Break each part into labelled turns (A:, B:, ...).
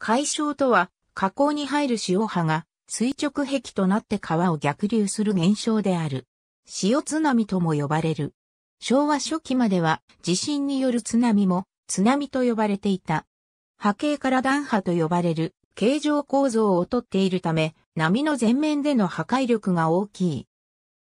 A: 海床とは、河口に入る潮波が垂直壁となって川を逆流する現象である。潮津波とも呼ばれる。昭和初期までは地震による津波も津波と呼ばれていた。波形から断波と呼ばれる形状構造をとっているため、波の前面での破壊力が大きい。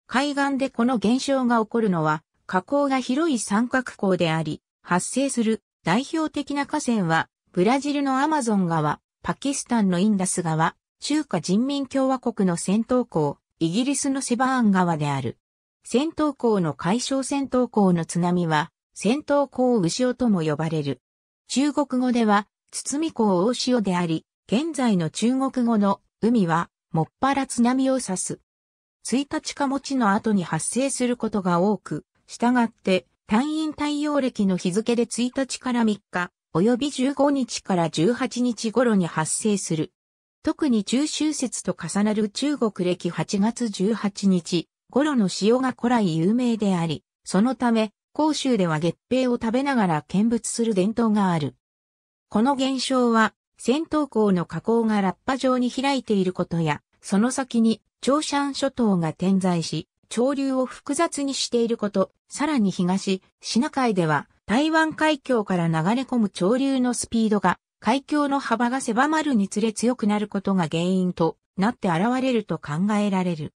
A: 海岸でこの現象が起こるのは、河口が広い三角港であり、発生する代表的な河川はブラジルのアマゾン川、パキスタンのインダス川、中華人民共和国の戦闘港、イギリスのセバーン川である。戦闘港の海小戦闘港の津波は、戦闘港牛尾とも呼ばれる。中国語では、包み港大潮であり、現在の中国語の海は、もっぱら津波を指す。1日か持ちの後に発生することが多く、従って、単位対応歴の日付で1日から3日、及び15日から18日頃に発生する。特に中秋節と重なる中国歴8月18日頃の塩が古来有名であり、そのため、甲州では月餅を食べながら見物する伝統がある。この現象は、戦闘港の河口がラッパ状に開いていることや、その先に長山諸島が点在し、潮流を複雑にしていること、さらに東、シナ海では台湾海峡から流れ込む潮流のスピードが、海峡の幅が狭まるにつれ強くなることが原因となって現れると考えられる。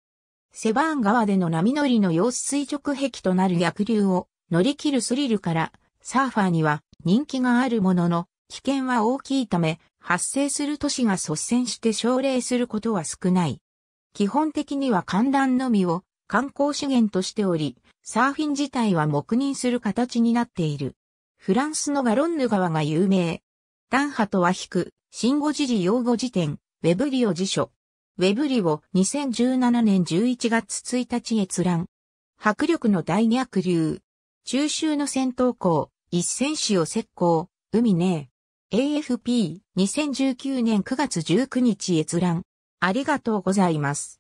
A: セバーン川での波乗りの様子垂直壁となる逆流を乗り切るスリルからサーファーには人気があるものの危険は大きいため発生する都市が率先して奨励することは少ない。基本的には寒暖のみを観光資源としており、サーフィン自体は黙認する形になっている。フランスのガロンヌ川が有名。単波とは引く、新語時事用語辞典、ウェブリオ辞書。ウェブリオ2017年11月1日閲覧。迫力の大逆流。中秋の戦闘港、一戦士を石膏、海ねえ。AFP2019 年9月19日閲覧。ありがとうございます。